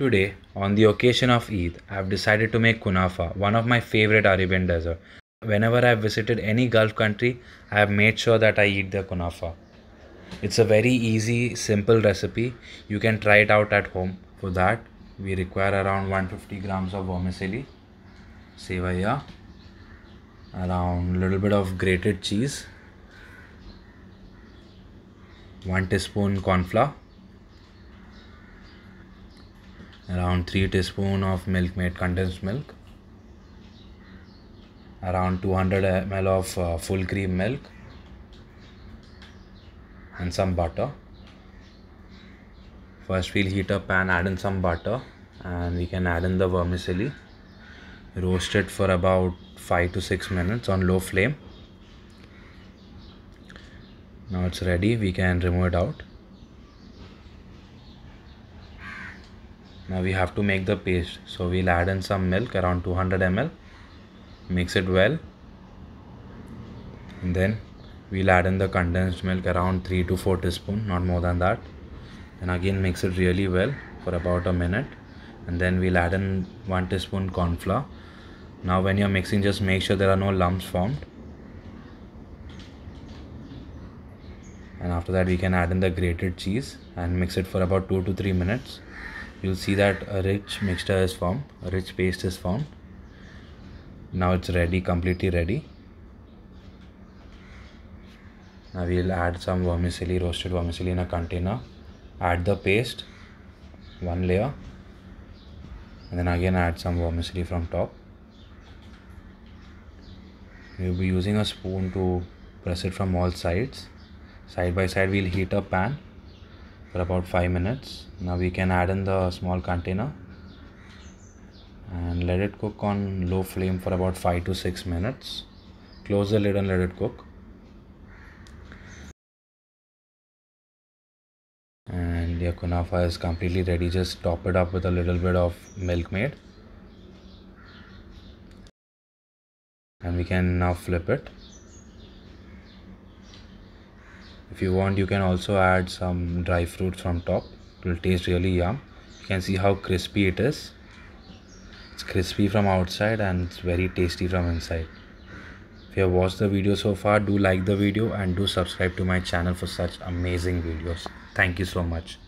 Today, on the occasion of Eid, I've decided to make kunafa, one of my favorite Arabian dessert. Whenever I've visited any Gulf country, I have made sure that I eat the kunafa. It's a very easy, simple recipe. You can try it out at home. For that, we require around 150 grams of vermicelli, sevaya, around a little bit of grated cheese, 1 teaspoon cornflour around 3 teaspoon of milk made condensed milk around 200 ml of uh, full cream milk and some butter first we'll heat a pan add in some butter and we can add in the vermicelli roast it for about 5 to 6 minutes on low flame now it's ready we can remove it out now we have to make the paste so we'll add in some milk around 200 ml mix it well and then we'll add in the condensed milk around 3 to 4 teaspoon not more than that and again mix it really well for about a minute and then we'll add in 1 teaspoon corn flour now when you're mixing just make sure there are no lumps formed and after that we can add in the grated cheese and mix it for about 2 to 3 minutes you'll see that a rich mixture is formed a rich paste is formed now it's ready completely ready now we'll add some vermicelli roasted vermicelli in a container add the paste one layer and then again add some vermicelli from top we'll be using a spoon to press it from all sides side by side we'll heat a pan for about 5 minutes. Now we can add in the small container and let it cook on low flame for about 5 to 6 minutes. Close the lid and let it cook. And your kunafa is completely ready. Just top it up with a little bit of milkmaid. And we can now flip it if you want you can also add some dry fruits from top it will taste really yum you can see how crispy it is it's crispy from outside and it's very tasty from inside if you have watched the video so far do like the video and do subscribe to my channel for such amazing videos thank you so much